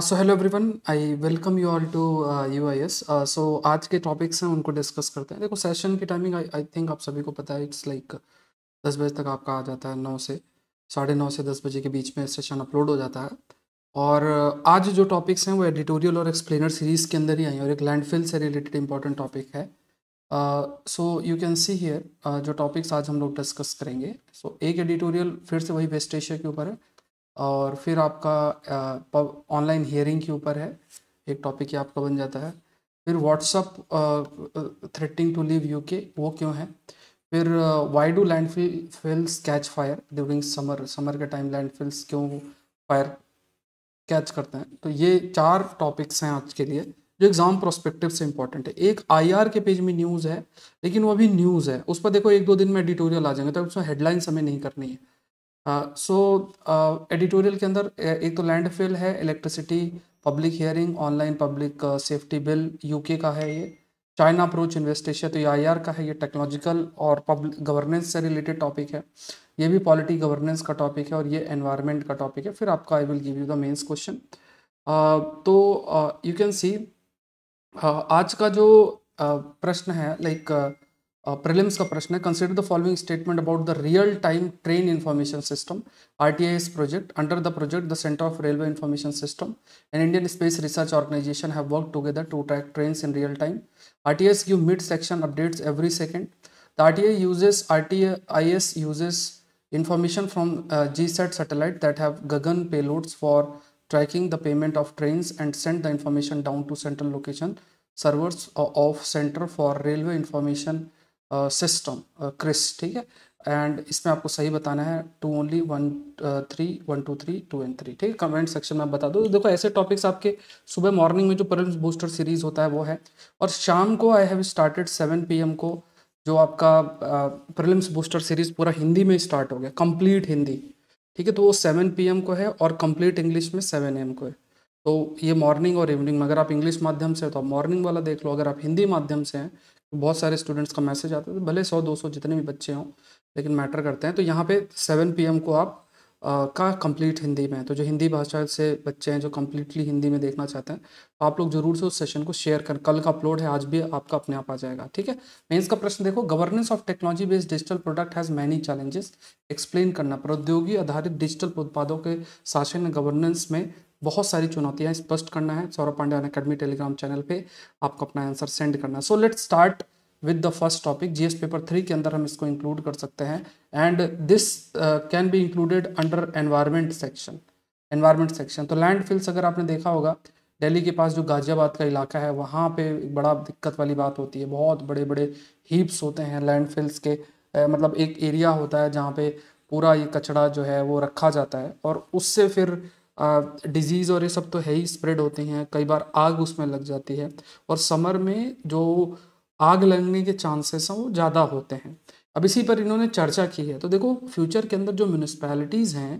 so hello everyone I welcome you all to U I S so आज के topics हैं उनको discuss करते हैं देखो सेशन की टाइमिंग आई थिंक आप सभी को पता है इट्स लाइक दस बजे तक आपका आ जाता है नौ से साढ़े नौ से दस बजे के बीच में सेशन अपलोड हो जाता है और uh, आज जो टॉपिक्स हैं वो एडिटोरियल और एक्सप्लेनर सीरीज़ के अंदर ही आई और एक लैंडफिल से रिलेटेड इंपॉर्टेंट टॉपिक है so you can see here जो टॉपिक्स आज हम लोग डिस्कस करेंगे सो so, एक एडिटोरियल फिर से वही वेस्ट एशिया के ऊपर है और फिर आपका ऑनलाइन हियरिंग के ऊपर है एक टॉपिक ये आपका बन जाता है फिर WhatsApp threatening to leave UK वो क्यों है फिर why do landfills catch fire during summer summer के टाइम लैंड फिल्स क्यों फायर कैच करते हैं तो ये चार टॉपिक्स हैं आज के लिए जो एग्ज़ाम प्रोस्पेक्टिव से इंपॉर्टेंट है एक आईआर के पेज में न्यूज़ है लेकिन वो अभी न्यूज़ है उस पर देखो एक दो दिन में एडिटोरियल आ जाएंगे तो उसमें हेडलाइंस हमें नहीं करनी है सो एडिटोरियल के अंदर एक तो लैंडफिल है electricity public hearing online public safety bill UK का है ये चाइना अप्रोच इन्वेस्टेशन तो ये आई का है ये टेक्नोलॉजिकल और पब्लिक गवर्नेंस से रिलेटेड टॉपिक है ये भी पॉलिटी गवर्नेंस का टॉपिक है और ये एनवायरनमेंट का टॉपिक है फिर आपका I will give you the mains question तो यू कैन सी आज का जो uh, प्रश्न है like like, uh, uh, prelims ka prashna hai consider the following statement about the real time train information system rtis project under the project the center of railway information system and indian space research organization have worked together to track trains in real time rtis give mid section updates every second the rta uses rtis uses information from uh, gsat satellite that have gagan payloads for tracking the payment of trains and send the information down to central location servers of center for railway information system CRIS ठीक है and इसमें आपको सही बताना है two only one three one two three two and three ठीक है comment section में आप बता दो तो देखो ऐसे टॉपिक्स आपके सुबह मॉर्निंग में जो परिम्स बूस्टर सीरीज होता है वो है और शाम को I have started seven P को जो आपका प्रिलिम्स बूस्टर सीरीज पूरा हिंदी में स्टार्ट हो गया कंप्लीट हिंदी ठीक है तो वो सेवन पी को है और कंप्लीट इंग्लिश में सेवन एम को है तो ये मॉर्निंग और इवनिंग में अगर आप इंग्लिश माध्यम से हो तो आप मॉर्निंग वाला देख लो अगर आप हिंदी माध्यम से हैं तो बहुत सारे स्टूडेंट्स का मैसेज आता है तो भले सौ दो सौ जितने भी बच्चे हों लेकिन मैटर करते हैं तो यहाँ पे सेवन पी को आप आ, का कंप्लीट हिंदी में तो जो हिंदी भाषा से बच्चे हैं जो कम्प्लीटली हिंदी में देखना चाहते हैं तो आप लोग जरूर से उस सेशन को शेयर कर कल का अपलोड है आज भी आपका अपने आप आ जाएगा ठीक है मेन्स का प्रश्न देखो governance of technology based digital product has many challenges explain करना प्रौद्योगिक आधारित डिजिटल उत्पादों के शासन गवर्नेंस में बहुत सारी चुनौतियाँ स्पष्ट करना है Saurabh Pandey Unacademy Telegram channel पे आपको अपना आंसर सेंड करना है so let start with the first topic GS paper three के अंदर हम इसको इंक्लूड कर सकते हैं and this can be included under environment section environment section तो लैंड फिल्स अगर आपने देखा होगा दिल्ली के पास जो गाजियाबाद का इलाका है वहाँ पे बड़ा दिक्कत वाली बात होती है बहुत बड़े बड़े हीप्स होते हैं लैंडफिल्स के ए, मतलब एक एरिया होता है जहाँ पे पूरा ये कचरा जो है वो रखा जाता है और उससे फिर डिजीज़ और ये सब तो है ही स्प्रेड होते हैं कई बार आग उसमें लग जाती है और समर में जो आग लगने के चांसेस हैं वो ज़्यादा होते हैं अब इसी पर इन्होंने चर्चा की है तो देखो फ्यूचर के अंदर जो म्यूनिसपैलिटीज़ हैं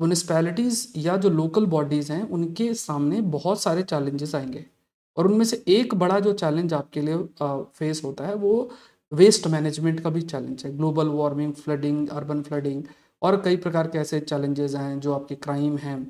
म्यूनिसपैलिटीज़ या जो लोकल बॉडीज़ हैं उनके सामने बहुत सारे चैलेंजेस आएंगे और उनमें से एक बड़ा जो चैलेंज आपके लिए फेस होता है वो वेस्ट मैनेजमेंट का भी चैलेंज है global warming flooding urban flooding और कई प्रकार के ऐसे चैलेंजेस हैं जो आपके क्राइम हैं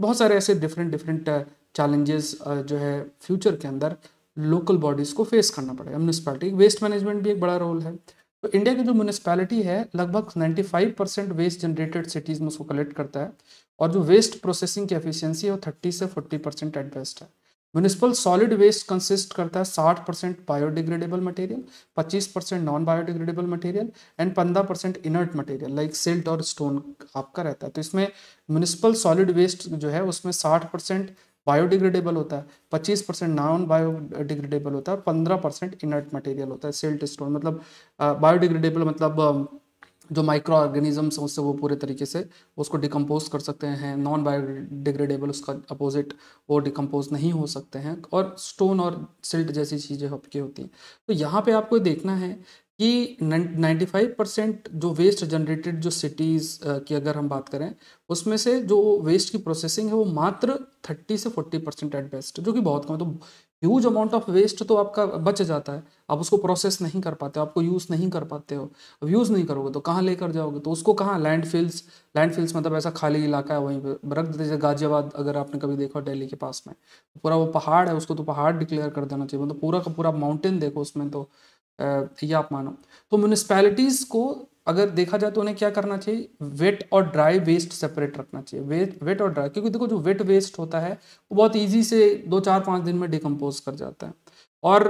बहुत सारे ऐसे डिफरेंट डिफरेंट चैलेंजेस जो है फ्यूचर के अंदर लोकल बॉडीज़ को फेस करना पड़ेगा म्यूनसिपैलिटी वेस्ट मैनेजमेंट भी एक बड़ा रोल है तो इंडिया की जो म्यूनसिपैलिटी है लगभग 95 परसेंट वेस्ट जनरेटेड सिटीज़ में उसको कलेक्ट करता है और जो वेस्ट प्रोसेसिंग की एफिशिएंसी है वो 30 से 40 परसेंट एट बेस्ट है म्यूनिसिपल सॉलिड वेस्ट कंसिस्ट करता है साठ परसेंट बायोडिग्रेडेबल मटेरियल पच्चीस percent non biodegradable material and पंद्रह percent inert material like silt और स्टोन आपका रहता है तो इसमें म्यूनिसिपल सॉलिड वेस्ट जो है उसमें साठ परसेंट बायोडिग्रेडेबल होता है पच्चीस परसेंट नॉन बायोडिग्रेडेबल होता है पंद्रह परसेंट इनर्ट मटेरियल होता है सिल्ट स्टोन मतलब बायोडिग्रेडेबल मतलब जो माइक्रो ऑर्गेनिजम्स हैं उससे वो पूरे तरीके से उसको डिकम्पोज कर सकते हैं नॉन बायोडिग्रेडेबल उसका अपोजिट वो डिकम्पोज नहीं हो सकते हैं और स्टोन और सिल्ट जैसी चीज़ें आपकी होती हैं तो यहाँ पे आपको देखना है कि 95 परसेंट जो वेस्ट जनरेटेड जो सिटीज़ की अगर हम बात करें उसमें से जो वेस्ट की प्रोसेसिंग है वो मात्र 30 से 40 परसेंट एट बेस्ट जो कि बहुत कम है तो ह्यूज अमाउंट ऑफ वेस्ट तो आपका बच जाता है आप उसको प्रोसेस नहीं कर पाते हो आपको यूज़ नहीं कर पाते हो अब यूज़ नहीं करोगे तो कहाँ लेकर जाओगे तो उसको कहाँ लैंड फील्स लैंड फील्स मतलब ऐसा खाली इलाका है वहीं पर रख देते जैसे गाजियाबाद अगर आपने कभी देखा दिल्ली के पास में तो पूरा वो पहाड़ है उसको तो पहाड़ डिक्लेयर कर देना चाहिए मतलब पूरा का पूरा माउंटेन देखो उसमें तो ये आप मानो तो म्यूनिसपैलिटीज़ को अगर देखा जाए तो उन्हें क्या करना चाहिए वेट और ड्राई वेस्ट सेपरेट रखना चाहिए वेट वेट और ड्राई क्योंकि देखो जो वेट वेस्ट होता है वो बहुत ईजी से दो चार पाँच दिन में डिकम्पोज कर जाता है और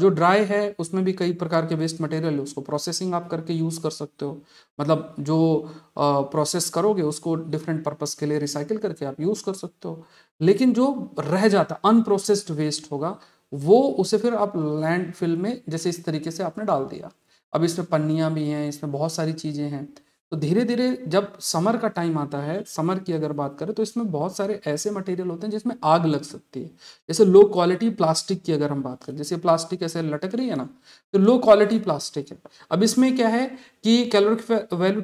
जो ड्राई है उसमें भी कई प्रकार के वेस्ट मटेरियल है उसको प्रोसेसिंग आप करके यूज़ कर सकते हो मतलब जो प्रोसेस करोगे उसको डिफरेंट पर्पज के लिए रिसाइकिल करके आप यूज़ कर सकते हो लेकिन जो रह जाता अनप्रोसेस्ड वेस्ट होगा वो उसे फिर आप लैंड फिल में जैसे इस तरीके से आपने डाल दिया अब इसमें पन्नियाँ भी हैं इसमें बहुत सारी चीज़ें हैं तो धीरे धीरे जब समर का टाइम आता है समर की अगर बात करें तो इसमें बहुत सारे ऐसे मटेरियल होते हैं जिसमें आग लग सकती है जैसे लो क्वालिटी प्लास्टिक की अगर हम बात करें जैसे प्लास्टिक ऐसे लटक रही है ना तो लो क्वालिटी प्लास्टिक है अब इसमें क्या है कि calorific value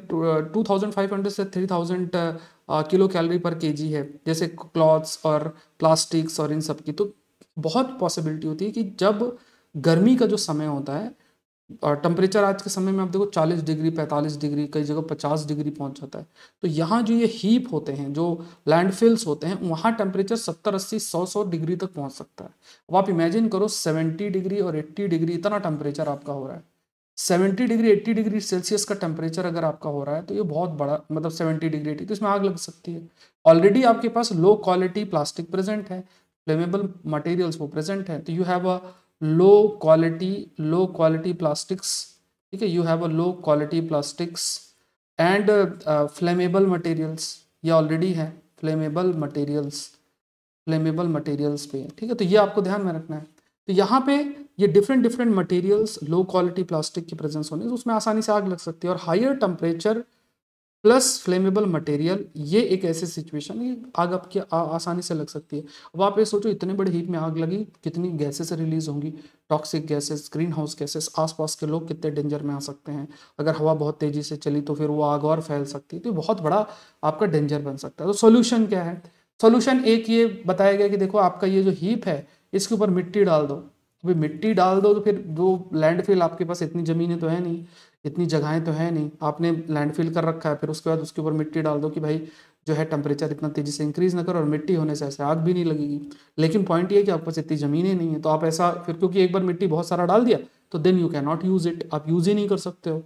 two thousand five hundred से three thousand uh, kilocalorie पर के है जैसे क्लॉथ्स और प्लास्टिक्स और इन सब की तो बहुत पॉसिबिलिटी होती है कि जब गर्मी का जो समय होता है और टेम्परेचर आज के समय में आप देखो 40 डिग्री 45 डिग्री कई जगह 50 डिग्री पहुंच जाता है तो यहाँ जो ये हीप होते हैं जो लैंडफिल्स होते हैं वहाँ टेम्परेचर 70 80 100 100 डिग्री तक पहुंच सकता है अब आप इमेजिन करो 70 डिग्री और 80 डिग्री इतना टेम्परेचर आपका हो रहा है 70 डिग्री 80 डिग्री सेल्सियस का टेम्परेचर अगर आपका हो रहा है तो ये बहुत बड़ा मतलब 70 डिग्री 80 तो इसमें आग लग सकती है ऑलरेडी आपके पास लो क्वालिटी प्लास्टिक प्रेजेंट है फ्लेमेबल मटेरियल्स वो प्रेजेंट हैं तो you have a low quality low quality plastics ठीक है you have a low quality plastics and flammable materials ये ऑलरेडी है फ्लेमेबल मटेरियल्स फ्लेमेबल मटेरियल्स पे ठीक है तो ये आपको ध्यान में रखना है तो यहाँ पे ये different different materials low quality plastic की प्रेजेंस होने से उसमें आसानी से आग लग सकती है और higher temperature plus flammable material ये एक ऐसी सिचुएशन है आग आपकी आसानी से लग सकती है अब आप ये सोचो इतने बड़े हीप में आग लगी कितनी गैसेस रिलीज होंगी toxic gases greenhouse gases आसपास के लोग कितने डेंजर में आ सकते हैं अगर हवा बहुत तेजी से चली तो फिर वो आग और फैल सकती है तो बहुत बड़ा आपका डेंजर बन सकता है तो सोल्यूशन क्या है सोल्यूशन एक ये बताया गया कि देखो आपका ये जो हीप है इसके ऊपर मिट्टी डाल दो क्योंकि मिट्टी डाल दो तो फिर वो लैंडफिल आपके पास इतनी ज़मीनें तो है नहीं इतनी जगहें तो है नहीं आपने लैंडफिल कर रखा है फिर उसके बाद उसके ऊपर मिट्टी डाल दो कि भाई जो है टेम्परेचर इतना तेज़ी से इंक्रीज़ ना करो और मिट्टी होने से ऐसे आग भी नहीं लगेगी लेकिन पॉइंट ये है कि आपके पास इतनी ज़मीनें नहीं है तो आप ऐसा फिर क्योंकि एक बार मिट्टी बहुत सारा डाल दिया तो then you can not use it आप यूज़ ही नहीं कर सकते हो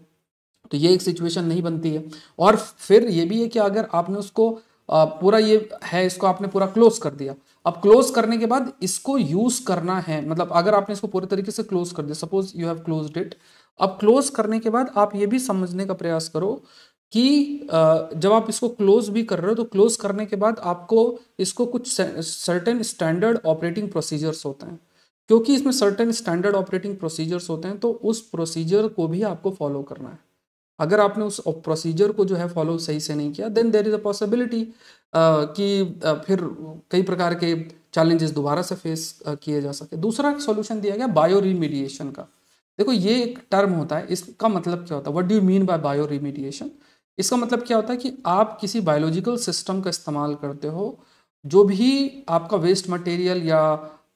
तो ये एक सिचुएशन नहीं बनती है और फिर ये भी है कि अगर आपने उसको पूरा ये है इसको आपने पूरा क्लोज कर दिया अब क्लोज करने के बाद इसको यूज करना है मतलब अगर आपने इसको पूरे तरीके से क्लोज कर दिया suppose you have close it अब क्लोज करने के बाद आप ये भी समझने का प्रयास करो कि जब आप इसको क्लोज भी कर रहे हो तो क्लोज करने के बाद आपको इसको कुछ सर्टेन स्टैंडर्ड ऑपरेटिंग प्रोसीजर्स होते हैं क्योंकि इसमें सर्टेन स्टैंडर्ड ऑपरेटिंग प्रोसीजर्स होते हैं तो उस प्रोसीजर को भी आपको फॉलो करना है अगर आपने उस प्रोसीजर को जो है फॉलो सही से नहीं किया then there is a possibility कि फिर कई प्रकार के चैलेंजेस दोबारा से फेस किए जा सके दूसरा सॉल्यूशन दिया गया बायो रिमीडिएशन का देखो ये एक टर्म होता है इसका मतलब क्या होता है what do mean by bioremediation इसका मतलब क्या होता है कि आप किसी बायोलॉजिकल सिस्टम का इस्तेमाल करते हो जो भी आपका वेस्ट मटेरियल या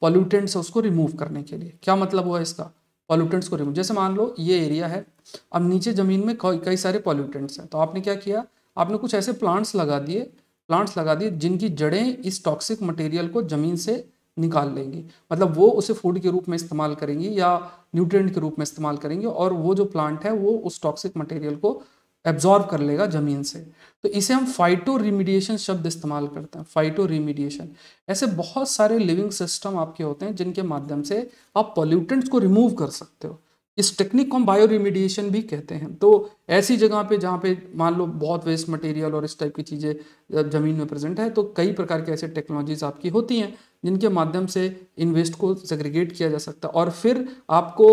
पॉल्यूटेंट्स है उसको रिमूव करने के लिए क्या मतलब हुआ इसका पॉल्यूटेंट्स को रिमूव जैसे मान लो ये एरिया है अब नीचे ज़मीन में कई सारे पॉल्यूटेंट्स हैं तो आपने क्या किया आपने कुछ ऐसे प्लांट्स लगा दिए प्लांट्स लगा दिए जिनकी जड़ें इस टॉक्सिक मटेरियल को ज़मीन से निकाल लेंगी मतलब वो उसे फूड के रूप में इस्तेमाल करेंगी या न्यूट्रिएंट के रूप में इस्तेमाल करेंगी और वो जो प्लांट है वो उस टॉक्सिक मटेरियल को एब्जॉर्व कर लेगा ज़मीन से तो इसे हम फाइटो रिमीडिएशन शब्द इस्तेमाल करते हैं फाइटो रिमीडिएशन ऐसे बहुत सारे लिविंग सिस्टम आपके होते हैं जिनके माध्यम से आप पॉल्यूटेंट्स को रिमूव कर सकते हो इस टेक्निक को हम बायो रिमीडिएशन भी कहते हैं तो ऐसी जगह पे जहाँ पे मान लो बहुत वेस्ट मटेरियल और इस टाइप की चीज़ें ज़मीन में प्रेजेंट है तो कई प्रकार के ऐसे टेक्नोलॉजीज़ आपकी होती हैं जिनके माध्यम से इन वेस्ट को सेग्रीगेट किया जा सकता है और फिर आपको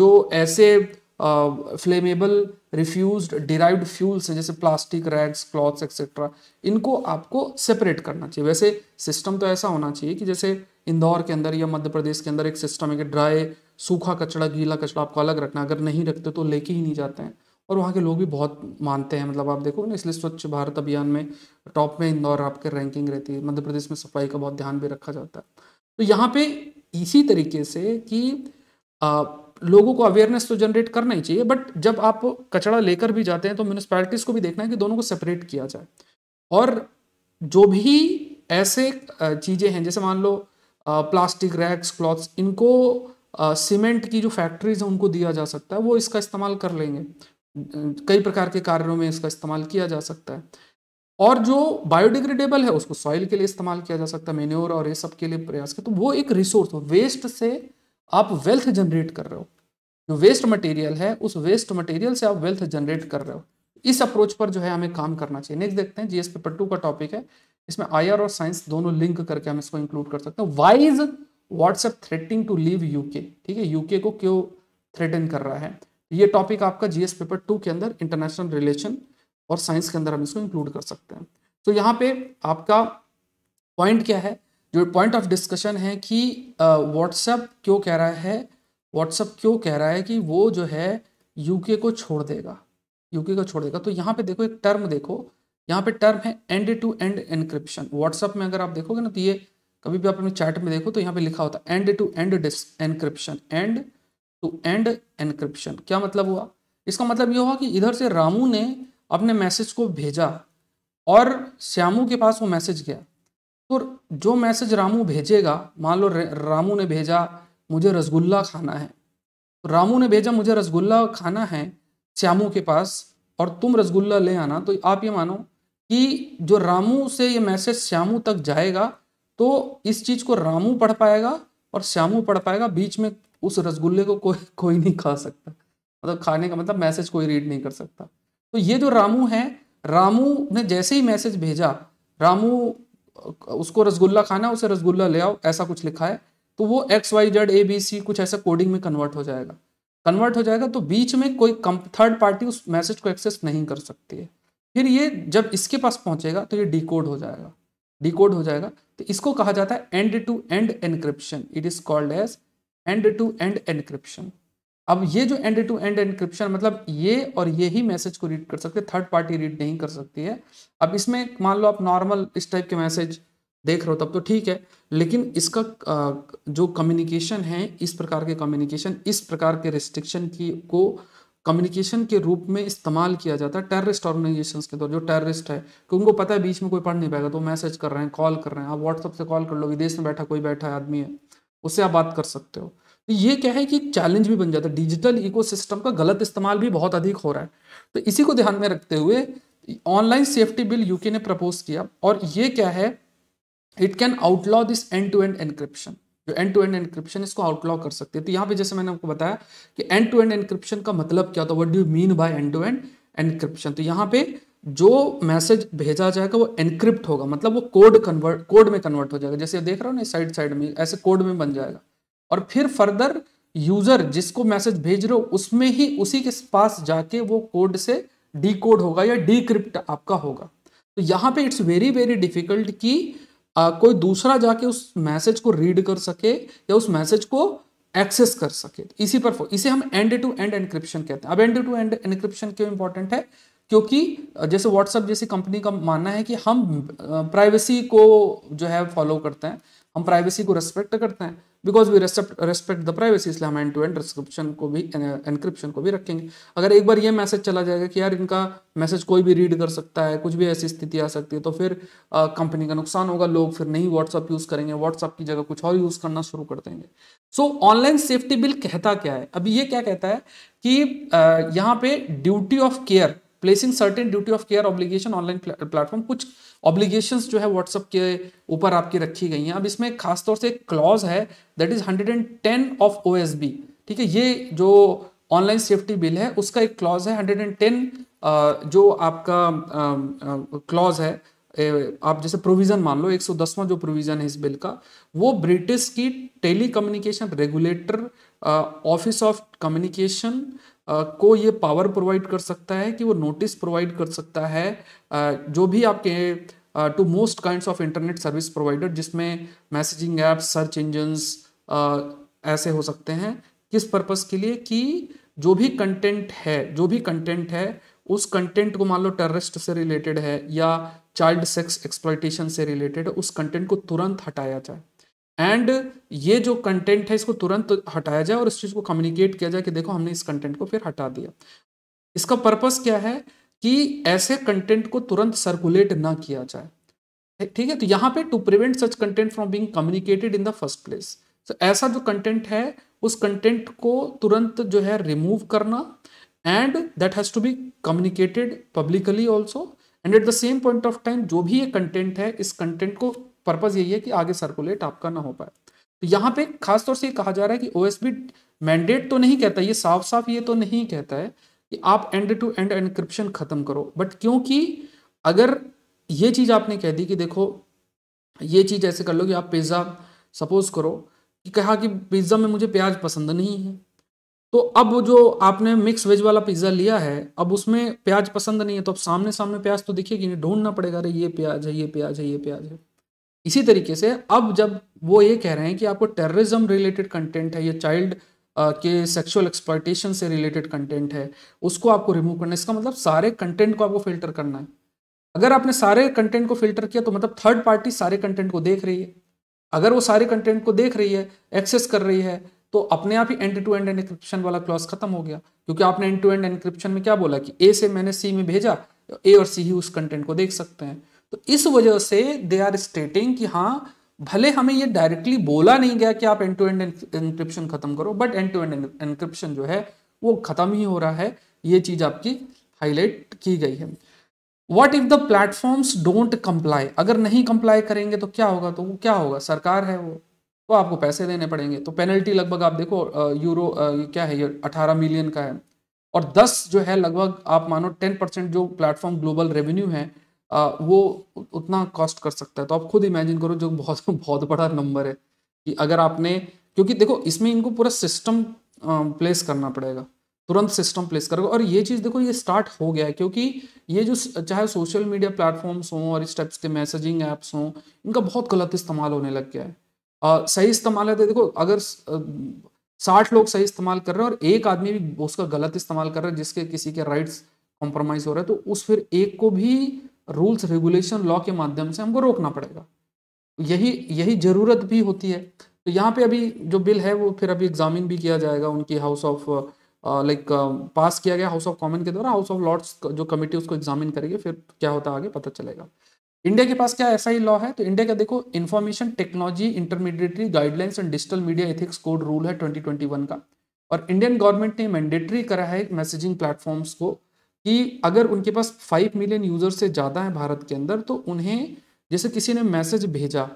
जो ऐसे फ्लेमेबल रिफ्यूज डिराइव्ड फ्यूल्स हैं जैसे प्लास्टिक रैग्स क्लॉथ्स एक्सेट्रा इनको आपको सेपरेट करना चाहिए वैसे सिस्टम तो ऐसा होना चाहिए कि जैसे इंदौर के अंदर या मध्य प्रदेश के अंदर एक सिस्टम है कि ड्राई सूखा कचड़ा गीला कचड़ा आपको अलग रखना अगर नहीं रखते तो लेके ही नहीं जाते हैं और वहाँ के लोग भी बहुत मानते हैं मतलब आप देखो ना इसलिए स्वच्छ भारत अभियान में टॉप में इंदौर आपके रैंकिंग रहती है मध्य प्रदेश में सफाई का बहुत ध्यान भी रखा जाता है तो यहाँ पे इसी तरीके से कि आ, लोगों को अवेयरनेस तो जनरेट करना ही चाहिए बट जब आप कचरा लेकर भी जाते हैं तो म्यूनसिपैलिटीज़ को भी देखना है कि दोनों को सेपरेट किया जाए और जो भी ऐसे चीज़ें हैं जैसे मान लो प्लास्टिक रैक्स क्लॉथ्स इनको सीमेंट की जो फैक्ट्रीज हैं उनको दिया जा सकता है वो इसका इस्तेमाल कर लेंगे कई प्रकार के कार्यों में इसका इस्तेमाल किया जा सकता है और जो बायोडिग्रेडेबल है उसको सॉइल के लिए इस्तेमाल किया जा सकता है मेन्योर और ये सब के लिए प्रयास के तो वो एक रिसोर्स वेस्ट से आप वेल्थ जनरेट कर रहे हो जो वेस्ट मटेरियल है उस वेस्ट मटेरियल से आप वेल्थ जनरेट कर रहे हो इस अप्रोच पर जो है हमें काम करना चाहिए नेक्स्ट देखते हैं जीएस पेपर टू का टॉपिक है इसमें आई और साइंस दोनों लिंक करके हम इसको इंक्लूड कर सकते हैं why is WhatsApp threatening to leave UK ठीक है यूके को क्यों थ्रेटन कर रहा है ये टॉपिक आपका जीएस पेपर टू के अंदर इंटरनेशनल रिलेशन और साइंस के अंदर हम इसको इंक्लूड कर सकते हैं तो यहाँ पे आपका पॉइंट क्या है जो पॉइंट ऑफ डिस्कशन है कि व्हाट्सएप क्यों कह रहा है व्हाट्सएप क्यों कह रहा है कि वो जो है यूके को छोड़ देगा यूके को छोड़ देगा तो यहाँ पे देखो एक टर्म देखो यहाँ पे टर्म है end to end encryption WhatsApp में अगर आप देखोगे ना तो ये कभी भी आप अपने चार्ट में देखो तो यहाँ पे लिखा होता है end to end encryption end to end encryption क्या मतलब हुआ इसका मतलब ये हुआ कि इधर से रामू ने अपने मैसेज को भेजा और श्यामू के पास वो मैसेज गया तो जो मैसेज रामू भेजेगा मान लो रामू ने भेजा मुझे रसगुल्ला खाना है तो रामू ने भेजा मुझे रसगुल्ला खाना है श्यामू के पास और तुम रसगुल्ला ले आना तो आप ये मानो कि जो रामू से ये मैसेज श्यामू तक जाएगा तो इस चीज को रामू पढ़ पाएगा और श्यामू पढ़ पाएगा बीच में उस रसगुल्ले को कोई कोई नहीं खा सकता मतलब खाने का मतलब मैसेज कोई रीड नहीं कर सकता तो ये जो रामू है रामू ने जैसे ही मैसेज भेजा रामू उसको रसगुल्ला खाना उसे रसगुल्ला ले आओ ऐसा कुछ लिखा है तो वो X Y Z A B C कुछ ऐसा कोडिंग में कन्वर्ट हो जाएगा कन्वर्ट हो जाएगा तो बीच में कोई थर्ड पार्टी उस मैसेज को एक्सेस नहीं कर सकती है फिर ये जब इसके पास पहुंचेगा तो ये डिकोड हो जाएगा डिकोड हो जाएगा तो इसको कहा जाता है end to end encryption it is called as end to end encryption अब ये जो एंड टू एंड एनक्रिप्शन मतलब ये और ये ही मैसेज को रीड कर सकते थर्ड पार्टी रीड नहीं कर सकती है अब इसमें मान लो आप नॉर्मल इस टाइप के मैसेज देख रहे हो तब तो ठीक है लेकिन इसका जो कम्युनिकेशन है इस प्रकार के कम्युनिकेशन इस प्रकार के रिस्ट्रिक्शन की को कम्युनिकेशन के रूप में इस्तेमाल किया जाता है टेररिस्ट ऑर्गेनाइजेशन के द्वारा जो टेररिस्ट है कि उनको पता है बीच में कोई पढ़ नहीं पाएगा तो मैसेज कर रहे हैं कॉल कर रहे हैं आप व्हाट्सअप से कॉल कर लो विदेश में बैठा कोई बैठा आदमी है उससे आप बात कर सकते हो तो ये क्या है कि एक चैलेंज भी बन जाता है डिजिटल इको का गलत इस्तेमाल भी बहुत अधिक हो रहा है तो इसी को ध्यान में रखते हुए ऑनलाइन सेफ्टी बिल यूके ने प्रपोज किया और ये क्या है it can outlaw this end to end encryption जो एंड टू एंड एनक्रिप्शन इसको आउटलॉक कर सकते हैं तो यहाँ पे जैसे मैंने आपको बताया कि एंड टू एंड एनक्रिप्शन का मतलब क्या होता है what do mean by end to end encryption तो यहाँ पे जो मैसेज भेजा जाएगा वो एनक्रिप्ट होगा मतलब वो कोड कन्वर्ट कोड में कन्वर्ट हो जाएगा जैसे देख रहा हो ना साइड साइड में ऐसे कोड में बन जाएगा और फिर फर्दर यूजर जिसको मैसेज भेज रहे हो उसमें ही उसी के पास जाके वो कोड से डी होगा या डीक्रिप्ट आपका होगा तो यहाँ पे इट्स वेरी वेरी डिफिकल्ट की आ, कोई दूसरा जाके उस मैसेज को रीड कर सके या उस मैसेज को एक्सेस कर सके इसी पर इसे हम एंड टू एंड एनक्रिप्शन कहते हैं अब एंड टू एंड एनक्रिप्शन क्यों इंपॉर्टेंट है क्योंकि जैसे व्हाट्सएप जैसी कंपनी का मानना है कि हम प्राइवेसी को जो है फॉलो करते हैं हम प्राइवेसी को रेस्पेक्ट करते हैं because we respect the privacy इसलिए हम एंड टू एंड डिस्क्रिप्शन को भी एनक्रिप्शन को भी रखेंगे अगर एक बार ये मैसेज चला जाएगा कि यार इनका मैसेज कोई भी रीड कर सकता है कुछ भी ऐसी स्थिति आ सकती है तो फिर कंपनी का नुकसान होगा लोग फिर नहीं व्हाट्सअप यूज़ करेंगे व्हाट्सअप की जगह कुछ और यूज़ करना शुरू कर देंगे सो ऑनलाइन सेफ्टी बिल कहता क्या है अभी ये क्या कहता है कि uh, यहाँ पे duty of care placing certain duty of care obligation online platform कुछ ऑब्लिगेशंस जो है व्हाट्सअप के ऊपर आपकी रखी गई हैं अब इसमें खासतौर से एक क्लॉज है that is hundred and ten of ओ ठीक है ये जो ऑनलाइन सेफ्टी बिल है उसका एक क्लॉज है हंड्रेड एंड टेन जो आपका क्लॉज है आप जैसे प्रोविजन मान लो 110वां जो प्रोविजन है इस बिल का वो ब्रिटिश की telecommunication regulator office of communication को ये पावर प्रोवाइड कर सकता है कि वो नोटिस प्रोवाइड कर सकता है जो भी आपके to most kind of internet service provider जिसमें मैसेजिंग एप्स सर्च इंजन्स ऐसे हो सकते हैं किस पर्पज़ के लिए कि जो भी कंटेंट है जो भी कंटेंट है उस कंटेंट को मान लो टेररिस्ट से रिलेटेड है या चाइल्ड सेक्स एक्सप्लाइटेशन से रिलेटेड है उस कंटेंट को तुरंत हटाया जाए एंड ये जो कंटेंट है इसको तुरंत हटाया जाए और इस चीज़ को कम्युनिकेट किया जाए कि देखो हमने इस कंटेंट को फिर हटा दिया इसका पर्पस क्या है कि ऐसे कंटेंट को तुरंत सर्कुलेट ना किया जाए ठीक है तो यहाँ पे to prevent such content from being communicated in the first place तो ऐसा जो कंटेंट है उस कंटेंट को तुरंत जो है रिमूव करना and that has to be communicated publicly also and at the same point of time जो भी ये कंटेंट है इस कंटेंट को पर्पज़ यही है कि आगे सर्कुलेट आपका ना हो पाए तो यहाँ पे खास तौर से ये कहा जा रहा है कि ओ एस मैंडेट तो नहीं कहता ये साफ साफ ये तो नहीं कहता है कि आप एंड टू एंड एनक्रिप्शन ख़त्म करो बट क्योंकि अगर ये चीज़ आपने कह दी कि देखो ये चीज़ ऐसे कर लो कि आप पिज़्ज़ा सपोज़ करो कि कहा कि पिज़्ज़ा में मुझे प्याज पसंद नहीं है तो अब जो आपने मिक्स वेज वाला पिज़्ज़ा लिया है अब उसमें प्याज पसंद नहीं है तो अब सामने सामने प्याज तो दिखेगी नहीं ढूंढना पड़ेगा अरे ये प्याज है ये प्याज है ये प्याज है इसी तरीके से अब जब वो ये कह रहे हैं कि आपको टेररिज्म रिलेटेड कंटेंट है या चाइल्ड के सेक्सुअल एक्सपर्टेशन से रिलेटेड कंटेंट है उसको आपको रिमूव करना है इसका मतलब सारे कंटेंट को आपको फिल्टर करना है अगर आपने सारे कंटेंट को फिल्टर किया तो मतलब थर्ड पार्टी सारे कंटेंट को देख रही है अगर वो सारे कंटेंट को देख रही है एक्सेस कर रही है तो अपने आप ही एंड टू एंड एनक्रिप्शन वाला क्लॉज खत्म हो गया क्योंकि आपने एंड टू एंड एनक्रिप्शन में क्या बोला कि ए से मैंने सी में भेजा ए और सी ही उस कंटेंट को देख सकते हैं तो इस वजह से दे आर स्टेटिंग कि हाँ भले हमें ये डायरेक्टली बोला नहीं गया कि आप एंड टू एंड इंक्रिप्शन खत्म करो but end to end encryption जो है वो खत्म ही हो रहा है ये चीज़ आपकी हाईलाइट की गई है what if the platforms don't comply अगर नहीं कंप्लाई करेंगे तो क्या होगा तो वो क्या होगा सरकार है वो तो आपको पैसे देने पड़ेंगे तो पेनल्टी लगभग आप देखो यूरो क्या है ये अठारह मिलियन का है और दस जो है लगभग आप मानो टेन परसेंट जो प्लेटफॉर्म ग्लोबल रेवेन्यू है वो उतना कॉस्ट कर सकता है तो आप खुद इमेजिन करो जो बहुत बहुत बड़ा नंबर है कि अगर आपने क्योंकि देखो इसमें इनको पूरा सिस्टम प्लेस करना पड़ेगा तुरंत सिस्टम प्लेस करेगा और ये चीज़ देखो ये स्टार्ट हो गया है क्योंकि ये जो चाहे सोशल मीडिया प्लेटफॉर्म्स हों और इस टाइप्स के मैसेजिंग ऐप्स हों इनका बहुत गलत इस्तेमाल होने लग गया है आ, सही इस्तेमाल है तो देखो अगर साठ लोग सही इस्तेमाल कर रहे हैं और एक आदमी भी उसका गलत इस्तेमाल कर रहा है जिसके किसी के राइट्स कॉम्प्रोमाइज हो रहा है तो उस फिर एक को भी रूल्स रेगुलेशन लॉ के माध्यम से हमको रोकना पड़ेगा यही यही ज़रूरत भी होती है तो यहाँ पे अभी जो बिल है वो फिर अभी एग्जामिन भी किया जाएगा उनकी हाउस ऑफ लाइक पास किया गया हाउस ऑफ कॉमन के द्वारा हाउस ऑफ लॉर्ड्स जो कमेटी उसको एग्जामिन करेगी फिर क्या होता आगे पता चलेगा इंडिया के पास क्या ऐसा ही लॉ है तो इंडिया का देखो information technology intermediary guidelines and digital media ethics code rule है 2021 का और इंडियन गवर्नमेंट ने मैंडेटरी करा है मैसेजिंग प्लेटफॉर्म्स को कि अगर उनके पास फाइव मिलियन यूज़र से ज़्यादा है भारत के अंदर तो उन्हें जैसे किसी ने मैसेज भेजा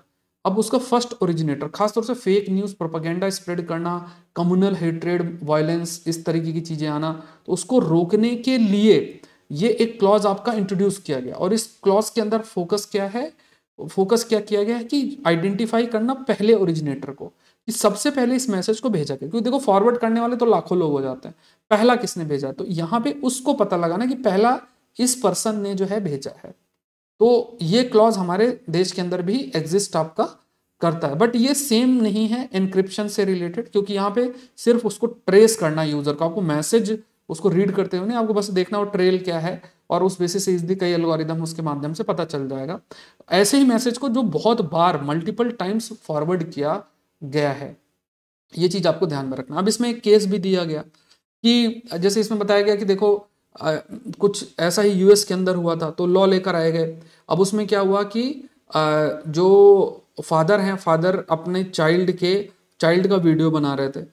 अब उसका फर्स्ट ओरिजिनेटर खासतौर से फेक न्यूज़ प्रोपागेंडा स्प्रेड करना कम्युनल हेट्रेड वायलेंस इस तरीके की चीज़ें आना तो उसको रोकने के लिए ये एक क्लॉज आपका इंट्रोड्यूस किया गया और इस क्लॉज के अंदर फोकस क्या है फोकस क्या किया गया है कि आइडेंटिफाई करना पहले ओरिजिनेटर को कि सबसे पहले इस मैसेज को भेजा गया क्योंकि देखो फॉरवर्ड करने वाले तो लाखों लोग हो जाते हैं पहला किसने भेजा तो यहाँ पे उसको पता लगाना कि पहला इस पर्सन ने जो है भेजा है तो ये क्लॉज हमारे देश के अंदर भी एग्जिस्ट आपका करता है बट ये सेम नहीं है इनक्रिप्शन से रिलेटेड क्योंकि यहाँ पे सिर्फ उसको ट्रेस करना यूजर का आपको मैसेज उसको रीड करते हुए आपको बस देखना वो ट्रेल क्या है और उस बेसिस से इसी कई एल्गोरिदम उसके माध्यम से पता चल जाएगा ऐसे ही मैसेज को जो बहुत बार मल्टीपल टाइम्स फॉरवर्ड किया गया है ये चीज़ आपको ध्यान में रखना अब इसमें एक केस भी दिया गया कि जैसे इसमें बताया गया कि देखो आ, कुछ ऐसा ही यूएस के अंदर हुआ था तो लॉ लेकर आए गए अब उसमें क्या हुआ कि आ, जो फादर हैं फादर अपने चाइल्ड के चाइल्ड का वीडियो बना रहे थे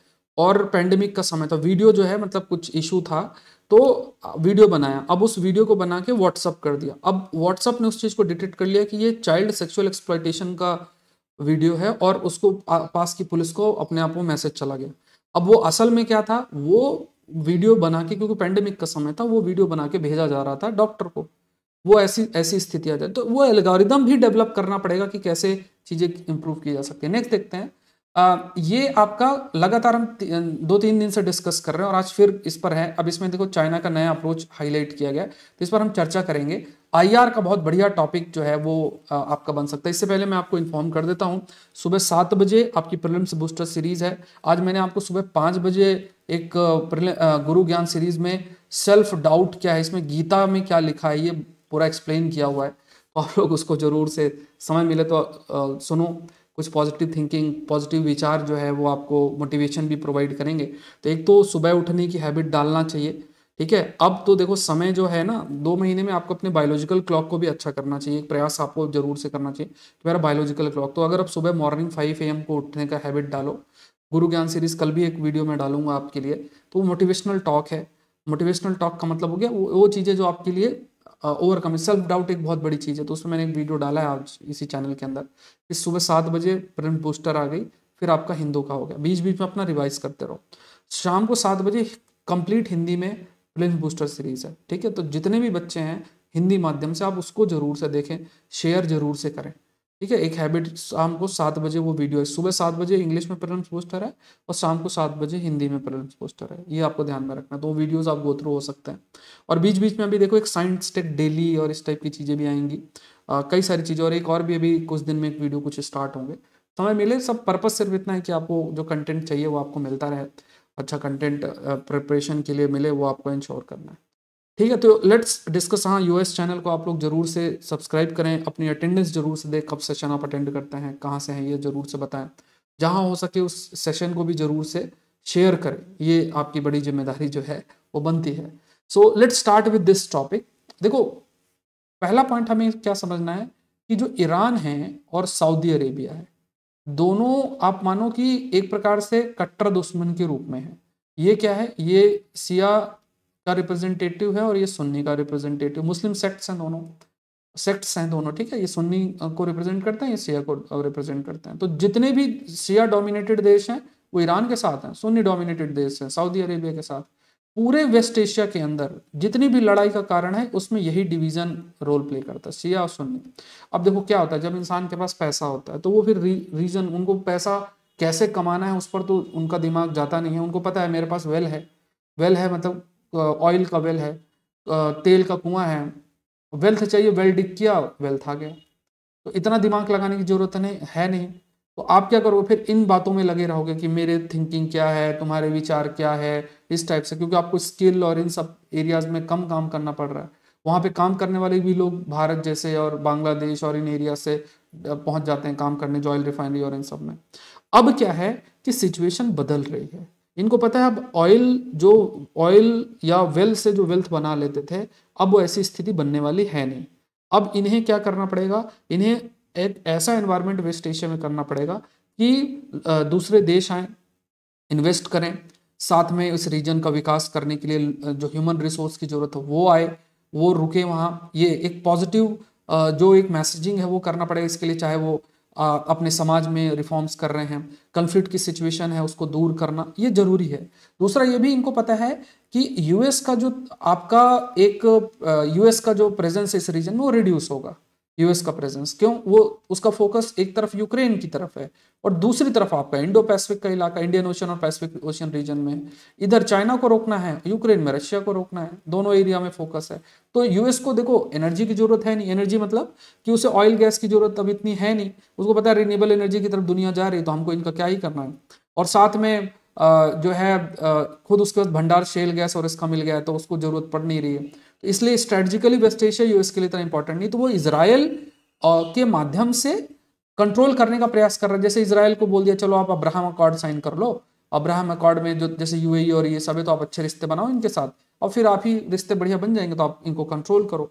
और पेंडेमिक का समय था वीडियो जो है मतलब कुछ इशू था तो वीडियो बनाया अब उस वीडियो को बना के व्हाट्सअप कर दिया अब व्हाट्सअप ने उस चीज़ को डिटेक्ट कर लिया कि ये चाइल्ड सेक्सुअल एक्सप्लाइटेशन का वीडियो है और उसको पास की पुलिस को अपने आप में मैसेज चला गया अब वो असल में क्या था वो वीडियो बना के क्योंकि पेंडेमिक का समय था वो वीडियो बना के भेजा जा रहा था डॉक्टर को वो ऐसी ऐसी स्थिति आ जाए तो वो एल्गोरिदम भी डेवलप करना पड़ेगा कि कैसे चीज़ें इंप्रूव की जा सकती है नेक्स्ट देखते हैं आ, ये आपका लगातार हम दो तीन दिन से डिस्कस कर रहे हैं और आज फिर इस पर है अब इसमें देखो चाइना का नया अप्रोच हाईलाइट किया गया तो इस पर हम चर्चा करेंगे आईआर का बहुत बढ़िया टॉपिक जो है वो आपका बन सकता है इससे पहले मैं आपको इन्फॉर्म कर देता हूँ सुबह सात बजे आपकी प्रिलिम्स बूस्टर सीरीज है आज मैंने आपको सुबह पाँच बजे एक गुरु ज्ञान सीरीज में सेल्फ डाउट क्या है इसमें गीता में क्या लिखा है ये पूरा एक्सप्लेन किया हुआ है और तो लोग उसको जरूर से समय मिले तो सुनो कुछ पॉजिटिव थिंकिंग पॉजिटिव विचार जो है वो आपको मोटिवेशन भी प्रोवाइड करेंगे तो एक तो सुबह उठने की हैबिट डालना चाहिए ठीक है अब तो देखो समय जो है ना दो महीने में आपको अपने बायोलॉजिकल क्लॉक को भी अच्छा करना चाहिए एक प्रयास आपको जरूर से करना चाहिए कि मेरा बायोलॉजिकल क्लॉक तो अगर आप सुबह मॉर्निंग फाइव ए को उठने का हैबिट डालो गुरु ज्ञान सीरीज कल भी एक वीडियो में डालूंगा आपके लिए तो वो मोटिवेशनल टॉक है मोटिवेशनल टॉक का मतलब हो गया वो वो चीज़ें जो आपके लिए ओवरकम है सेल्फ डाउट एक बहुत बड़ी चीज़ है तो उसमें मैंने एक वीडियो डाला है आज इसी चैनल के अंदर कि सुबह सात बजे प्रिंट पोस्टर आ गई फिर आपका हिंदू का हो गया बीच बीच में अपना रिवाइज करते रहो शाम को सात बजे कंप्लीट हिंदी में फिल्म बूस्टर सीरीज़ है ठीक है तो जितने भी बच्चे हैं हिंदी माध्यम से आप उसको ज़रूर से देखें शेयर ज़रूर से करें ठीक है एक हैबिट शाम को सात बजे वो वीडियो है सुबह सात बजे इंग्लिश में प्रेरम्स पोस्टर है और शाम को सात बजे हिंदी में प्रेरम्स पोस्टर है ये आपको ध्यान में रखना तो वो वीडियोस आप गो थ्रू हो सकते हैं और बीच बीच में अभी देखो एक साइंस टेक डेली और इस टाइप की चीज़ें भी आएंगी आ, कई सारी चीज़ें और एक और भी अभी कुछ दिन में एक वीडियो कुछ स्टार्ट होंगे समय मिले सब पर्पज़ सिर्फ इतना है कि आपको जो कंटेंट चाहिए वो आपको मिलता रहे अच्छा कंटेंट प्रिपरेशन uh, के लिए मिले वो आपको इंश्योर करना है ठीक है तो लेट्स डिस्कस हाँ यूएस चैनल को आप लोग जरूर से सब्सक्राइब करें अपनी अटेंडेंस जरूर से दें कब सेशन आप अटेंड करते हैं कहाँ से हैं ये जरूर से बताएं जहाँ हो सके उस सेशन को भी जरूर से शेयर करें ये आपकी बड़ी जिम्मेदारी जो है वो बनती है so let's start with this topic देखो पहला पॉइंट हमें क्या समझना है कि जो ईरान है और सऊदी अरेबिया है दोनों आप मानो कि एक प्रकार से कट्टर दुश्मन के रूप में है ये क्या है ये सिया का रिप्रेजेंटेटिव है और ये सुन्नी का रिप्रेजेंटेटिव मुस्लिम सेक्ट्स हैं दोनों सेक्ट्स हैं दोनों ठीक है ये सुन्नी को रिप्रेजेंट करते हैं ये सिया को रिप्रेजेंट करते हैं तो जितने भी सिया डोमिनेटेड देश हैं वो ईरान के साथ हैं सुन्नी डोमिनेटेड देश हैं सऊदी अरेबिया के साथ पूरे वेस्ट एशिया के अंदर जितनी भी लड़ाई का कारण है उसमें यही डिवीजन रोल प्ले करता है शिया और सुन्नी अब देखो क्या होता है जब इंसान के पास पैसा होता है तो वो फिर री, रीजन उनको पैसा कैसे कमाना है उस पर तो उनका दिमाग जाता नहीं है उनको पता है मेरे पास वेल है वेल है मतलब ऑयल का वेल है तेल का कुआं है वेल्थ चाहिए वेल डिग किया वेल्थ आ गया तो इतना दिमाग लगाने की जरूरत नहीं है नहीं तो आप क्या करोगे फिर इन बातों में लगे रहोगे कि मेरे थिंकिंग क्या है तुम्हारे विचार क्या है इस टाइप से क्योंकि आपको स्किल और इन सब एरियाज में कम काम करना पड़ रहा है वहां पे काम करने वाले भी लोग भारत जैसे और बांग्लादेश और इन एरिया से पहुंच जाते हैं काम करने जो ऑयल रिफाइनरी और इन सब में अब क्या है कि सिचुएशन बदल रही है इनको पता है अब ऑयल जो ऑयल या वेल्थ से जो वेल्थ बना लेते थे अब वो ऐसी स्थिति बनने वाली है नहीं अब इन्हें क्या करना पड़ेगा इन्हें एक ऐसा एनवायरनमेंट वेस्ट एशिया में करना पड़ेगा कि दूसरे देश आए इन्वेस्ट करें साथ में इस रीजन का विकास करने के लिए जो ह्यूमन रिसोर्स की ज़रूरत हो वो आए वो रुके वहाँ ये एक पॉजिटिव जो एक मैसेजिंग है वो करना पड़ेगा इसके लिए चाहे वो अपने समाज में रिफॉर्म्स कर रहे हैं कन्फ्लिक्ट की सिचुएशन है उसको दूर करना ये जरूरी है दूसरा ये भी इनको पता है कि यूएस का जो आपका एक यूएस का जो प्रेजेंस इस रीजन में वो रिड्यूस होगा यूएस का प्रेजेंस क्यों वो उसका फोकस एक तरफ यूक्रेन की तरफ है और दूसरी तरफ आपका इंडो पैसिफिक का इलाका इंडियन ओशन और पैसिफिक ओशन रीजन में इधर चाइना को रोकना है यूक्रेन में रशिया को रोकना है दोनों एरिया में फोकस है तो यूएस को देखो एनर्जी की जरूरत है नहीं एनर्जी मतलब कि उसे ऑयल गैस की जरूरत अब इतनी है नहीं उसको पता है रिन्यूएबल एनर्जी की तरफ दुनिया जा रही है तो हमको इनका क्या ही करना है और साथ में जो है खुद उसके भंडार शेल गैस और इसका मिल गया है तो उसको जरूरत पड़ नहीं रही है इसलिए स्ट्रेटजिकली वेस्ट एशिया यूएस के लिए इतना इंपॉर्टेंट नहीं तो वो इसराइल के माध्यम से कंट्रोल करने का प्रयास कर रहा है जैसे इसराइल को बोल दिया चलो आप अब्राहम अकॉर्ड साइन कर लो अब्राहम अकॉर्ड में जो जैसे यूएई e और ये सब है तो आप अच्छे रिश्ते बनाओ इनके साथ और फिर आप ही रिश्ते बढ़िया बन जाएंगे तो आप इनको कंट्रोल करो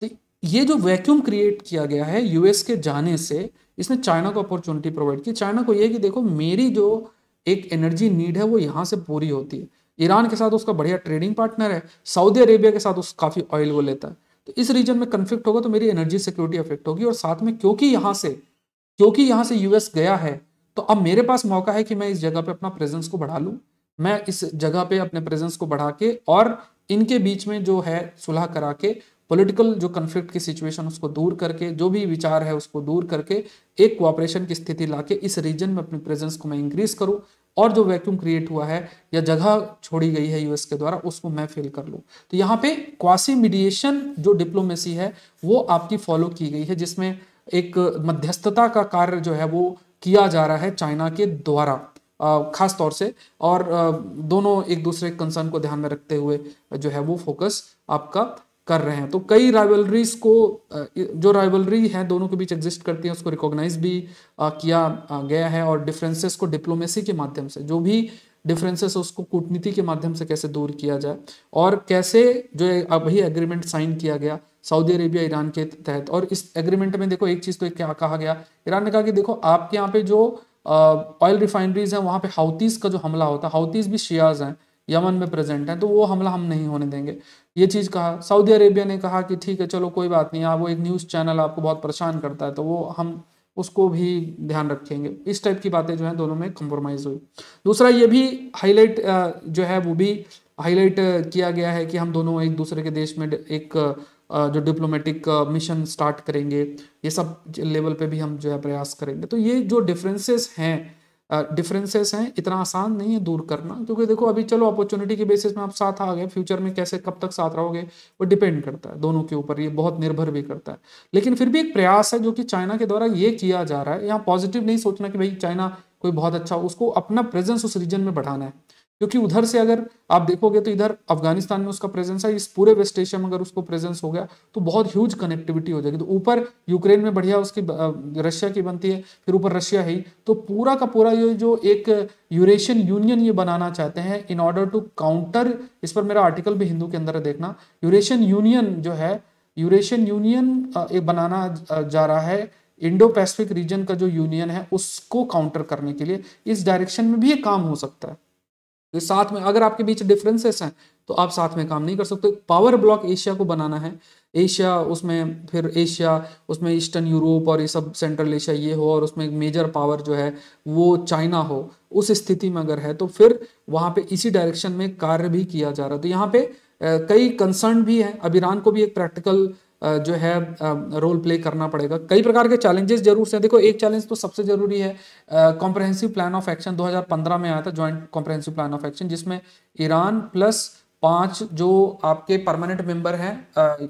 तो ये जो वैक्यूम क्रिएट किया गया है यूएस के जाने से इसने चाइना को अपॉर्चुनिटी प्रोवाइड की चाइना को ये कि देखो मेरी जो एक एनर्जी नीड है वो यहाँ से पूरी होती है ईरान के साथ उसका बढ़िया ट्रेडिंग पार्टनर है सऊदी अरेबिया के साथ उस काफ़ी ऑयल वो लेता है तो इस रीजन में कन्फ्लिक्ट होगा तो मेरी एनर्जी सिक्योरिटी अफेक्ट होगी और साथ में क्योंकि यहाँ से क्योंकि यहाँ से यूएस गया है तो अब मेरे पास मौका है कि मैं इस जगह पे अपना प्रेजेंस को बढ़ा लूँ मैं इस जगह पे अपने प्रेजेंस को बढ़ा के और इनके बीच में जो है सुलह करा के पॉलिटिकल जो कन्फ्लिक्ट की सिचुएशन उसको दूर करके जो भी विचार है उसको दूर करके एक कोऑपरेशन की स्थिति लाके इस रीजन में अपनी प्रेजेंस को मैं इंक्रीज करूँ और जो वैक्यूम क्रिएट हुआ है या जगह छोड़ी गई है यूएस के द्वारा उसको मैं फिल कर लूँ तो यहाँ पे क्वासी मीडिएशन जो डिप्लोमेसी है वो आपकी फॉलो की गई है जिसमें एक मध्यस्थता का कार्य जो है वो किया जा रहा है चाइना के द्वारा खास तौर से और दोनों एक दूसरे कंसर्न को ध्यान में रखते हुए जो है वो फोकस आपका कर रहे हैं तो कई राइवलरीज को जो राइवलरी है दोनों के बीच एग्जिस्ट करती है उसको रिकॉग्नाइज भी किया गया है और डिफरेंसेस को डिप्लोमेसी के माध्यम से जो भी डिफरेंसेस उसको कूटनीति के माध्यम से कैसे दूर किया जाए और कैसे जो अभी एग्रीमेंट साइन किया गया सऊदी अरेबिया ईरान के तहत और इस एग्रीमेंट में देखो एक चीज़ तो क्या कहा गया ईरान ने कहा कि देखो आपके यहाँ पे जो ऑयल रिफाइनरीज हैं वहाँ पे हाउतीस का जो हमला होता है हाउतीस भी शियाज हैं यमन में प्रेजेंट हैं तो वो हमला हम नहीं होने देंगे ये चीज़ कहा सऊदी अरेबिया ने कहा कि ठीक है चलो कोई बात नहीं आप हाँ, वो एक न्यूज़ चैनल आपको बहुत परेशान करता है तो वो हम उसको भी ध्यान रखेंगे इस टाइप की बातें जो हैं दोनों में कंप्रोमाइज़ हुई दूसरा ये भी हाईलाइट जो है वो भी हाईलाइट किया गया है कि हम दोनों एक दूसरे के देश में एक जो डिप्लोमेटिक मिशन स्टार्ट करेंगे ये सब लेवल पे भी हम जो है प्रयास करेंगे तो ये जो डिफरेंसेस हैं डिफरेंसेस हैं इतना आसान नहीं है दूर करना क्योंकि देखो अभी चलो अपॉर्चुनिटी के बेसिस में आप साथ आ गए फ्यूचर में कैसे कब तक साथ रहोगे वो डिपेंड करता है दोनों के ऊपर ये बहुत निर्भर भी करता है लेकिन फिर भी एक प्रयास है जो कि चाइना के द्वारा ये किया जा रहा है यहाँ पॉजिटिव नहीं सोचना कि भाई चाइना कोई बहुत अच्छा उसको अपना प्रेजेंस उस रीजन में बढ़ाना है क्योंकि उधर से अगर आप देखोगे तो इधर अफगानिस्तान में उसका प्रेजेंस है इस पूरे वेस्ट एशिया में अगर उसको प्रेजेंस हो गया तो बहुत ह्यूज कनेक्टिविटी हो जाएगी तो ऊपर यूक्रेन में बढ़िया उसकी रशिया की बनती है फिर ऊपर रशिया है तो पूरा का पूरा ये जो एक यूरेशियन यूनियन ये बनाना चाहते हैं इन ऑर्डर टू काउंटर इस पर मेरा आर्टिकल भी हिंदू के अंदर है देखना यूरेशियन यूनियन जो है यूरेशियन यूनियन एक बनाना जा रहा है इंडो पैसिफिक रीजन का जो यूनियन है उसको काउंटर करने के लिए इस डायरेक्शन में भी ये काम हो सकता है तो साथ में अगर आपके बीच डिफरेंसेस हैं तो आप साथ में काम नहीं कर सकते पावर ब्लॉक एशिया को बनाना है एशिया उसमें फिर एशिया उसमें ईस्टर्न यूरोप और ये सब सेंट्रल एशिया ये हो और उसमें मेजर पावर जो है वो चाइना हो उस स्थिति में अगर है तो फिर वहाँ पे इसी डायरेक्शन में कार्य भी किया जा रहा है तो यहाँ पे कई कंसर्न भी हैं अब ईरान को भी एक प्रैक्टिकल जो है रोल प्ले करना पड़ेगा कई प्रकार के चैलेंजेस जरूर से देखो एक चैलेंज तो सबसे जरूरी है कॉम्प्रहेंसिव प्लान ऑफ एक्शन 2015 में आया था joint comprehensive plan of action जिसमें ईरान प्लस पांच जो आपके परमानेंट मेंबर हैं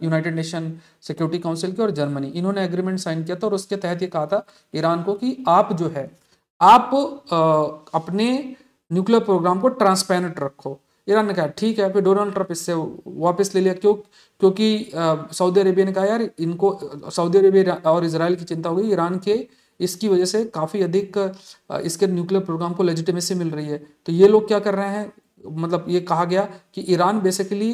यूनाइटेड नेशन सिक्योरिटी काउंसिल के और जर्मनी इन्होंने एग्रीमेंट साइन किया था और उसके तहत ये कहा था ईरान को कि आप जो है आप आ, अपने न्यूक्लियर प्रोग्राम को ट्रांसपेरेंट रखो ईरान ने कहा ठीक है फिर डोनाल्ड ट्रंप इससे वापस ले लिया क्यों क्योंकि सऊदी अरेबिया ने कहा यार इनको सऊदी अरेबिया और इसराइल की चिंता हुई ईरान के इसकी वजह से काफ़ी अधिक इसके न्यूक्लियर प्रोग्राम को लेजिटिमेसी मिल रही है तो ये लोग क्या कर रहे हैं मतलब ये कहा गया कि ईरान बेसिकली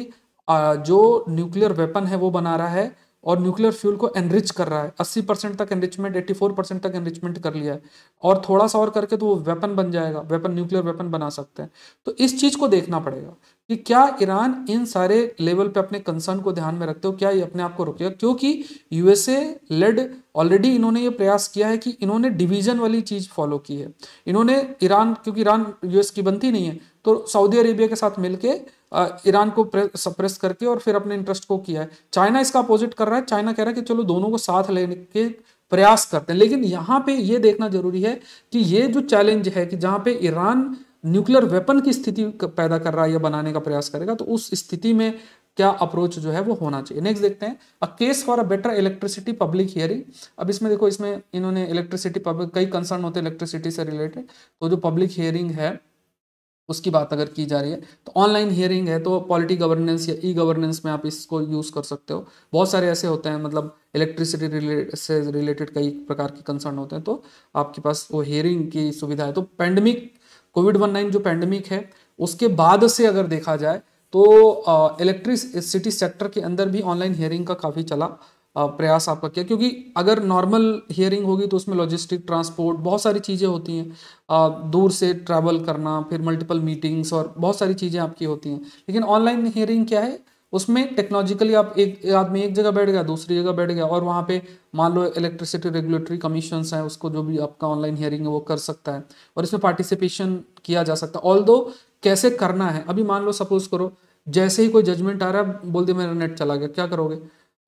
जो न्यूक्लियर वेपन है वो बना रहा है और न्यूक्लियर फ्यूल को एनरिच कर रहा है 80 परसेंट तक एनरिचमेंट 84 परसेंट तक एनरिचमेंट कर लिया है और थोड़ा सा और करके तो वो वेपन बन जाएगा वेपन न्यूक्लियर वेपन बना सकते हैं तो इस चीज़ को देखना पड़ेगा कि क्या ईरान इन सारे लेवल पे अपने कंसर्न को ध्यान में रखते हो क्या ये अपने आप को रोकेगा क्योंकि यूएसए लेड ऑलरेडी इन्होंने ये प्रयास किया है कि इन्होंने डिवीजन वाली चीज फॉलो की है इन्होंने ईरान क्योंकि ईरान यूएस की बनती नहीं है तो सऊदी अरेबिया के साथ मिलकर ईरान को सप्रेस करके और फिर अपने इंटरेस्ट को किया है चाइना इसका अपोजिट कर रहा है चाइना कह रहा है कि चलो दोनों को साथ लेने के प्रयास करते हैं लेकिन यहाँ पे ये देखना जरूरी है कि ये जो चैलेंज है कि जहाँ पे ईरान न्यूक्लियर वेपन की स्थिति पैदा कर रहा है या बनाने का प्रयास करेगा तो उस स्थिति में क्या अप्रोच जो है वो होना चाहिए नेक्स्ट देखते हैं a case for a better electricity public hearing अब इसमें देखो इसमें इन्होंने इलेक्ट्रिसिटी पब्लिक कई कंसर्न होते हैं इलेक्ट्रिसिटी से रिलेटेड तो जो पब्लिक हियरिंग है उसकी बात अगर की जा रही है तो ऑनलाइन हियरिंग है तो पॉलिटी गवर्नेंस या ई गवर्नेंस में आप इसको यूज़ कर सकते हो बहुत सारे ऐसे होते हैं मतलब इलेक्ट्रिसिटी से रिलेटेड कई प्रकार के कंसर्न होते हैं तो आपके पास वो हियरिंग की सुविधा है तो पेंडेमिक कोविड नाइन जो पैंडमिक है उसके बाद से अगर देखा जाए तो इलेक्ट्रिसिटी सेक्टर के अंदर भी ऑनलाइन हियरिंग का काफ़ी चला प्रयास आपका किया क्योंकि अगर नॉर्मल हियरिंग होगी तो उसमें लॉजिस्टिक ट्रांसपोर्ट बहुत सारी चीज़ें होती हैं दूर से ट्रैवल करना फिर मल्टीपल मीटिंग्स और बहुत सारी चीज़ें आपकी होती हैं लेकिन ऑनलाइन हियरिंग क्या है उसमें टेक्नोलॉजिकली आप एक आदमी एक जगह बैठ गया दूसरी जगह बैठ गया और वहाँ पे मान लो इलेक्ट्रिसिटी रेगुलेटरी कमीशन है उसको जो भी आपका ऑनलाइन हियरिंग है वो कर सकता है और इसमें पार्टिसिपेशन किया जा सकता है ऑल कैसे करना है अभी मान लो सपोज करो जैसे ही कोई जजमेंट आ रहा है बोल दिया मेरा नेट चला गया क्या करोगे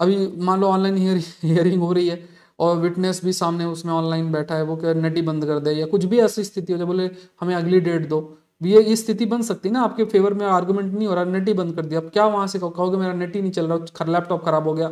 अभी मान लो ऑनलाइन हियरिंग हो रही है और विटनेस भी सामने उसमें ऑनलाइन बैठा है वो क्या नेट ही बंद कर दे या कुछ भी ऐसी स्थिति हो जाए बोले हमें अगली डेट दो ये ये स्थिति बन सकती है ना आपके फेवर में आर्गुमेंट नहीं हो रहा नेट ही बंद कर दिया अब क्या वहां से कहोगे मेरा नेट ही नहीं चल रहा लैपटॉप खराब हो गया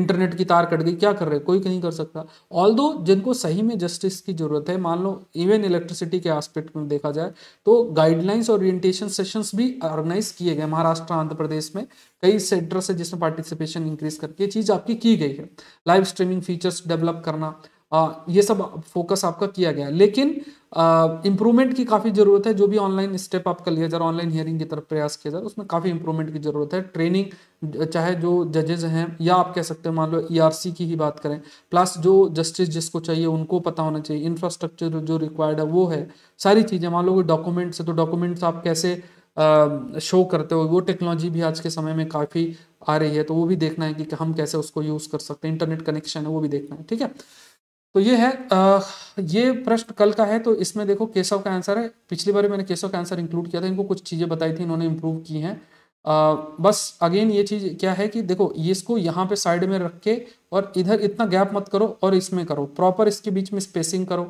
इंटरनेट की तार कट गई क्या कर रहे कोई कहीं कर सकता ऑल दो जिनको सही में जस्टिस की जरूरत है मान लो इवन इलेक्ट्रिसिटी के आस्पेक्ट में देखा जाए तो गाइडलाइंस और ओरिएंटेशन सेशंस भी ऑर्गेनाइज किए गए महाराष्ट्र आंध्र प्रदेश में कई सेंटर्स से है जिसमें पार्टिसिपेशन इंक्रीज करके चीज़ आपकी की गई है लाइव स्ट्रीमिंग फीचर्स डेवलप करना आ, ये सब फोकस आपका किया गया लेकिन इम्प्रूवमेंट की काफ़ी ज़रूरत है जो भी ऑनलाइन स्टेप आपका लिया जा रहा ऑनलाइन हियरिंग की तरफ प्रयास किया जा रहा उसमें काफ़ी इंप्रूवमेंट की ज़रूरत है ट्रेनिंग चाहे जो जजेज हैं या आप कह सकते हैं मान लो ईआरसी e की ही बात करें प्लस जो जस्टिस जिसको चाहिए उनको पता होना चाहिए इंफ्रास्ट्रक्चर जो रिक्वायर्ड है वो है सारी चीज़ें मान लो डॉक्यूमेंट्स है तो डॉक्यूमेंट्स आप कैसे शो करते हो वो टेक्नोलॉजी भी आज के समय में काफ़ी आ रही है तो वो भी देखना है कि हम कैसे उसको यूज़ कर सकते हैं इंटरनेट कनेक्शन है वो भी देखना है ठीक है तो ये है आ, ये प्रश्न कल का है तो इसमें देखो केशव का आंसर है पिछली बार मैंने केशव का आंसर इंक्लूड किया था इनको कुछ चीज़ें बताई थी इन्होंने इम्प्रूव की हैं आ, बस अगेन ये चीज़ क्या है कि देखो ये इसको यहाँ पे साइड में रख के और इधर इतना गैप मत करो और इसमें करो प्रॉपर इसके बीच में स्पेसिंग करो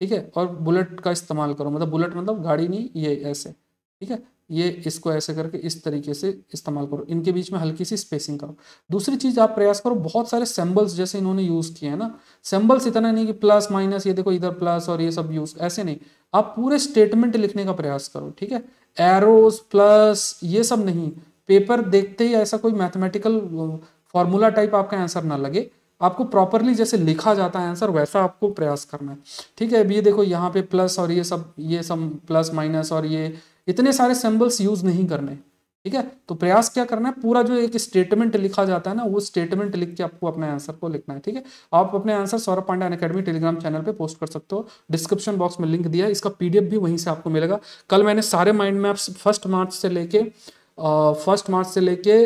ठीक है और बुलेट का इस्तेमाल करो मतलब बुलेट मतलब गाड़ी नहीं ये ऐसे ठीक है ये इसको ऐसे करके इस तरीके से इस्तेमाल करो इनके बीच में हल्की सी स्पेसिंग करो दूसरी चीज आप प्रयास करो बहुत सारे सेम्बल्स जैसे इन्होंने यूज किए हैं ना सेम्बल्स इतना नहीं कि प्लस माइनस ये देखो इधर प्लस और ये सब यूज ऐसे नहीं आप पूरे स्टेटमेंट लिखने का प्रयास करो ठीक है एरोज प्लस ये सब नहीं पेपर देखते ही ऐसा कोई मैथमेटिकल फॉर्मूला टाइप आपका आंसर ना लगे आपको प्रॉपरली जैसे लिखा जाता है आंसर वैसा आपको प्रयास करना है ठीक है अब ये देखो यहाँ पे प्लस और ये सब ये सब प्लस माइनस और ये इतने सारे सिंबल्स यूज नहीं करने ठीक है तो प्रयास क्या करना है पूरा जो एक स्टेटमेंट लिखा जाता है ना वो स्टेटमेंट लिख के आपको अपने आंसर को लिखना है ठीक है आप अपने answer Saurabh Pandey academy Telegram channel पे पोस्ट कर सकते हो डिस्क्रिप्शन बॉक्स में लिंक दिया है इसका पीडीएफ भी वहीं से आपको मिलेगा कल मैंने सारे माइंड मैप्स फर्स्ट मार्च से लेके फर्स्ट मार्च से लेके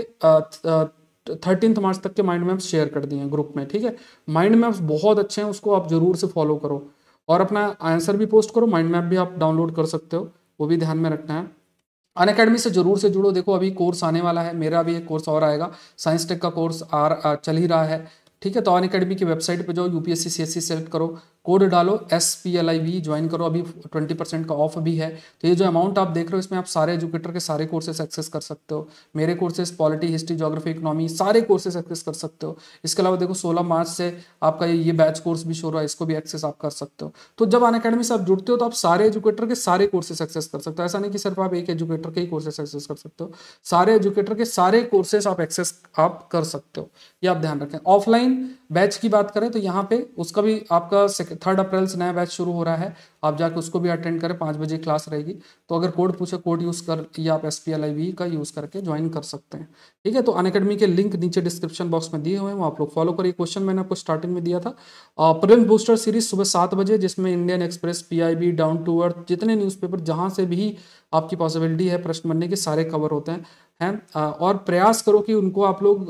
थर्टीन मार्च तक के माइंड मैप्स शेयर कर दिए हैं ग्रुप में ठीक है माइंड मैप्स बहुत अच्छे हैं उसको आप जरूर से फॉलो करो और अपना आंसर भी पोस्ट करो माइंड मैप भी आप डाउनलोड कर सकते हो वो भी ध्यान में रखना है अन अकेडमी से जरूर से जुड़ो देखो अभी कोर्स आने वाला है मेरा भी एक कोर्स और आएगा साइंस टेक का कोर्स आ चल ही रहा है ठीक है तो अन अकेडमी की वेबसाइट पर जाओ यूपीएससी सीएससी सेलेक्ट करो कोड डालो S P L I V join करो अभी ट्वेंटी परसेंट का ऑफ भी है तो ये जो अमाउंट आप देख रहे हो इसमें आप सारे एजुकेटर के सारे कोर्सेस एक्सेस कर सकते हो मेरे courses polity history geography economy सारे कोर्सेस एक्सेस कर सकते हो इसके अलावा देखो सोलह मार्च से आपका ये बैच कोर्स भी शुरू रहा है इसको भी एक्सेस आप कर सकते हो तो जब अन अकेडमी से आप जुड़ते हो तो आप सारे एजुकेटर के सारे कोर्सेस एक्सेस कर सकते हो ऐसा नहीं कि सिर्फ आप एक एजुकेटर के ही कोर्सेस एक्सेस कर सकते हो सारे एजुकेटर के सारे कोर्सेस आप एक्सेस आप कर सकते हो ये आप ध्यान रखें ऑफलाइन बैच की बात करें तो यहाँ पे उसका भी आपका थर्ड अप्रैल से नया बैच शुरू हो रहा है आप जाकर उसको भी अटेंड करें पाँच बजे क्लास रहेगी तो अगर कोड पूछे कोड यूज़ कर या आप एस का यूज़ करके ज्वाइन कर सकते हैं ठीक है तो अन के लिंक नीचे डिस्क्रिप्शन बॉक्स में दिए हुए हैं वो आप लोग फॉलो करिए क्वेश्चन मैंने आपको स्टार्टिंग में दिया था प्रेम बूस्टर सीरीज सुबह सात बजे जिसमें इंडियन एक्सप्रेस पी डाउन टू अर्थ जितने न्यूज़पेपर जहाँ से भी आपकी पॉसिबिलिटी है प्रश्न बनने के सारे कवर होते हैं हैं और प्रयास करो कि उनको आप लोग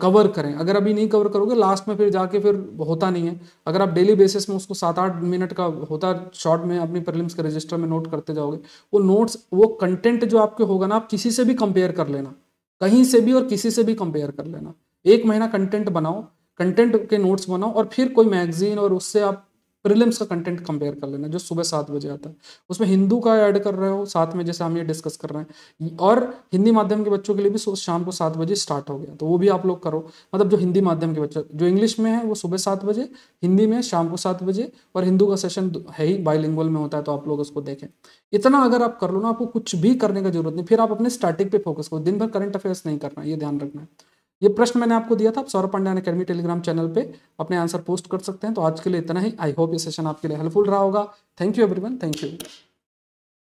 कवर करें अगर अभी नहीं कवर करोगे लास्ट में फिर जाके फिर होता नहीं है अगर आप डेली बेसिस में उसको सात आठ मिनट का होता शॉर्ट में अपनी प्रिलिम्स के रजिस्टर में नोट करते जाओगे वो नोट्स वो कंटेंट जो आपके होगा ना आप किसी से भी कंपेयर कर लेना कहीं से भी और किसी से भी कंपेयर कर लेना एक महीना कंटेंट बनाओ कंटेंट के नोट्स बनाओ और फिर कोई मैगजीन और उससे आप प्रिलिम्स का कंटेंट कंपेयर कर लेना जो सुबह सात बजे आता है उसमें हिंदू का ऐड कर रहे हो साथ में जैसे हम ये डिस्कस कर रहे हैं और हिंदी माध्यम के बच्चों के लिए भी शाम को सात बजे स्टार्ट हो गया तो वो भी आप लोग करो मतलब जो हिंदी माध्यम के बच्चे जो इंग्लिश में है वो सुबह सात बजे हिंदी में शाम को सात बजे और हिंदू का सेशन है ही बाइलिंगुअल में होता है तो आप लोग उसको देखें इतना अगर आप कर लो ना आपको कुछ भी करने का जरूरत नहीं फिर आप अपने स्टार्टिंग पे फोकस करो दिन भर करंट अफेयर्स नहीं करना ये ध्यान रखना है ये प्रश्न मैंने आपको दिया था आप Saurabh Pandey academy Telegram channel पे अपने आंसर पोस्ट कर सकते हैं तो आज के लिए इतना ही आई होप ये सेशन आपके लिए हेल्पफुल रहा होगा thank you everyone thank you